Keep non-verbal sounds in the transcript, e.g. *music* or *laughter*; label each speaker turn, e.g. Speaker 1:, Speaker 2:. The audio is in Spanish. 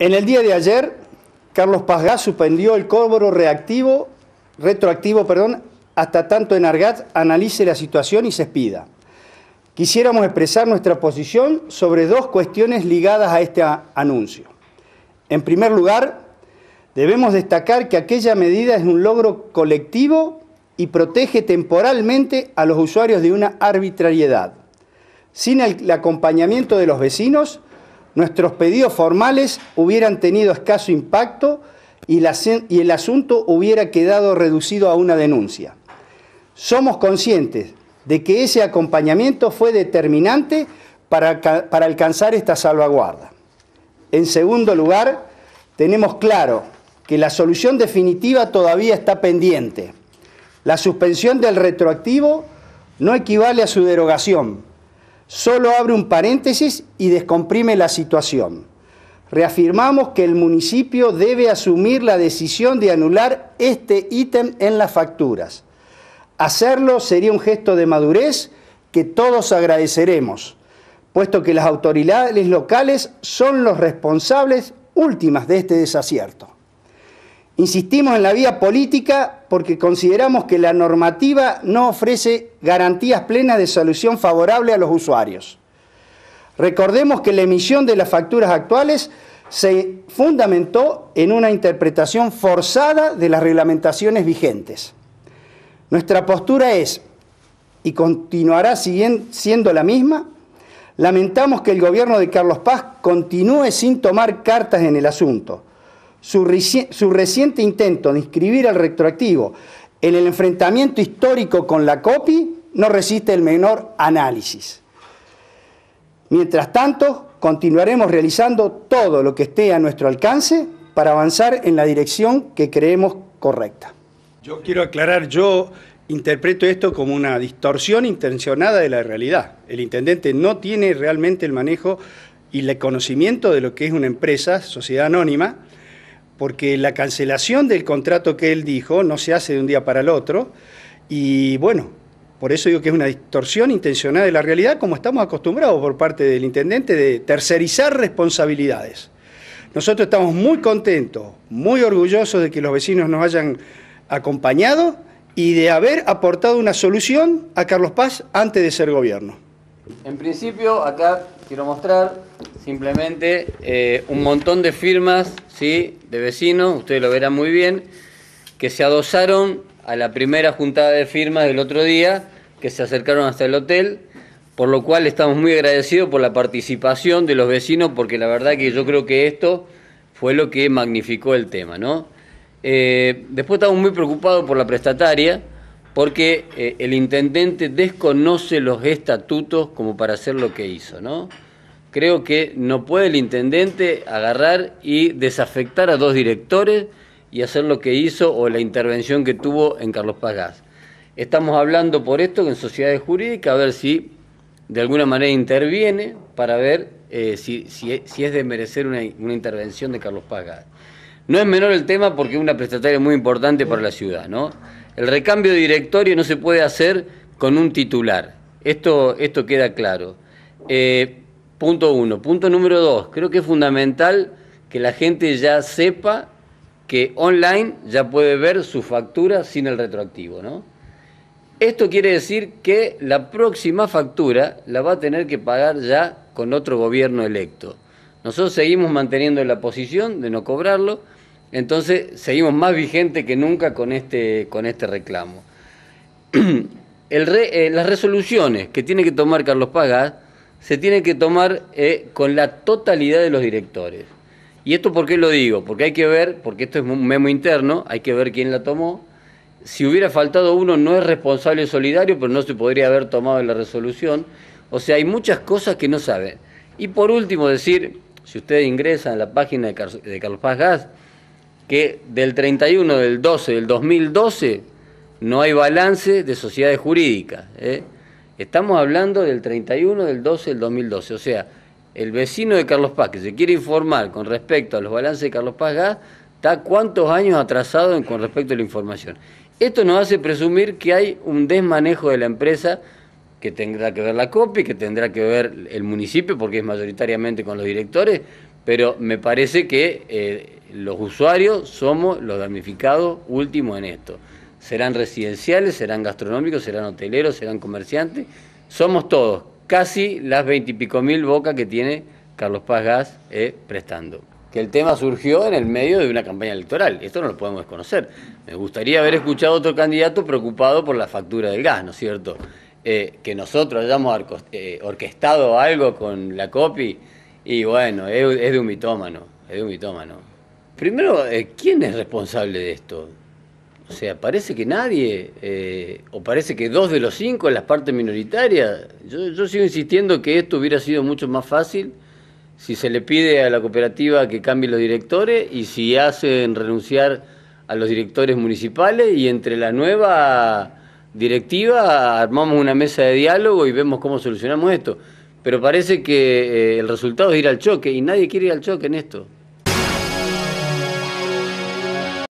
Speaker 1: En el día de ayer, Carlos Pazgás suspendió el cobro reactivo, retroactivo, perdón, hasta tanto en Enargat analice la situación y se expida. Quisiéramos expresar nuestra posición sobre dos cuestiones ligadas a este anuncio. En primer lugar, debemos destacar que aquella medida es un logro colectivo y protege temporalmente a los usuarios de una arbitrariedad, sin el acompañamiento de los vecinos Nuestros pedidos formales hubieran tenido escaso impacto y, el asunto hubiera quedado reducido a una denuncia. Somos conscientes de que ese acompañamiento fue determinante para alcanzar esta salvaguarda. En segundo lugar, tenemos claro que la solución definitiva todavía está pendiente. La suspensión del retroactivo no equivale a su derogación, Solo abre un paréntesis y descomprime la situación. Reafirmamos que el municipio debe asumir la decisión de anular este ítem en las facturas. Hacerlo sería un gesto de madurez que todos agradeceremos, puesto que las autoridades locales son los responsables últimas de este desacierto. Insistimos en la vía política porque consideramos que la normativa no ofrece garantías plenas de solución favorable a los usuarios. Recordemos que la emisión de las facturas actuales se fundamentó en una interpretación forzada de las reglamentaciones vigentes. Nuestra postura es, y continuará siendo la misma, lamentamos que el gobierno de Carlos Paz continúe sin tomar cartas en el asunto su, reciente intento de inscribir al retroactivo en el enfrentamiento histórico con la COPI no resiste el menor análisis. Mientras tanto, continuaremos realizando todo lo que esté a nuestro alcance para avanzar en la dirección que creemos correcta. Yo quiero aclarar, yo interpreto esto como una distorsión intencionada de la realidad. El intendente no tiene realmente el manejo y el conocimiento de lo que es una empresa, sociedad anónima, porque la cancelación del contrato que él dijo no se hace de un día para el otro, y bueno, por eso digo que es una distorsión intencional de la realidad, como estamos acostumbrados por parte del intendente de tercerizar responsabilidades. Nosotros estamos muy contentos, muy orgullosos de que los vecinos nos hayan acompañado y de haber aportado una solución a Carlos Paz antes de ser gobierno.
Speaker 2: En principio, acá quiero mostrar
Speaker 1: simplemente
Speaker 2: eh, un montón de firmas ¿sí? de vecinos, ustedes lo verán muy bien, que se adosaron a la primera juntada de firmas del otro día, que se acercaron hasta el hotel, por lo cual estamos muy agradecidos por la participación de los vecinos, porque la verdad que yo creo que esto fue lo que magnificó el tema. ¿no? Eh, después estamos muy preocupados por la prestataria porque eh, el intendente desconoce los estatutos como para hacer lo que hizo, ¿no? Creo que no puede el intendente agarrar y desafectar a dos directores y hacer lo que hizo o la intervención que tuvo en Carlos Pagás. Estamos hablando por esto en sociedades jurídicas, a ver si de alguna manera interviene para ver eh, si, es de merecer una, intervención de Carlos Pagás. No es menor el tema porque es una prestataria muy importante para la ciudad, ¿no? El recambio de directorio no se puede hacer con un titular. Esto, esto queda claro. Eh, punto uno. Punto número dos. Creo que es fundamental que la gente ya sepa que online ya puede ver su factura sin el retroactivo, Esto quiere decir que la próxima factura la va a tener que pagar ya con otro gobierno electo. Nosotros seguimos manteniendo la posición de no cobrarlo, entonces seguimos más vigente que nunca con este, con este reclamo. *clears throat* Eh, las resoluciones que tiene que tomar Carlos Pagás se tienen que tomar eh, con la totalidad de los directores. ¿Y esto por qué lo digo? Porque hay que ver, porque esto es un memo interno, hay que ver quién la tomó. Si hubiera faltado uno, no es responsable solidario, pero no se podría haber tomado la resolución. O sea, hay muchas cosas que no saben. Y por último, decir, si usted ingresa a la página de Carlos Paz que del 31 del 12 del 2012 no hay balance de sociedades jurídicas. ¿eh? Estamos hablando del 31 del 12 del 2012. O sea, el vecino de Carlos Paz que se quiere informar con respecto a los balances de Carlos Paz está cuántos años atrasado con respecto a la información. Esto nos hace presumir que hay un desmanejo de la empresa que tendrá que ver la COPI, que tendrá que ver el municipio, porque es mayoritariamente con los directores, pero me parece que eh, los usuarios somos los damnificados últimos en esto. Serán residenciales, serán gastronómicos, serán hoteleros, serán comerciantes, somos todos, casi las veintipico mil bocas que tiene Carlos Paz Gas eh, prestando. Que el tema surgió en el medio de una campaña electoral, esto no lo podemos desconocer. Me gustaría haber escuchado a otro candidato preocupado por la factura del gas, ¿no es cierto? Eh, que nosotros hayamos orquestado algo con la COPI y bueno, es, de un mitómano, es de un mitómano. Primero, eh, ¿quién es responsable de esto? O sea, parece que nadie, eh, o parece que dos de los cinco en las partes minoritarias. yo sigo insistiendo que esto hubiera sido mucho más fácil si se le pide a la cooperativa que cambie los directores y si hacen renunciar a los directores municipales y entre la nueva directiva armamos una mesa de diálogo y vemos cómo solucionamos esto pero parece que eh, el resultado es ir al choque y nadie quiere ir al choque en esto.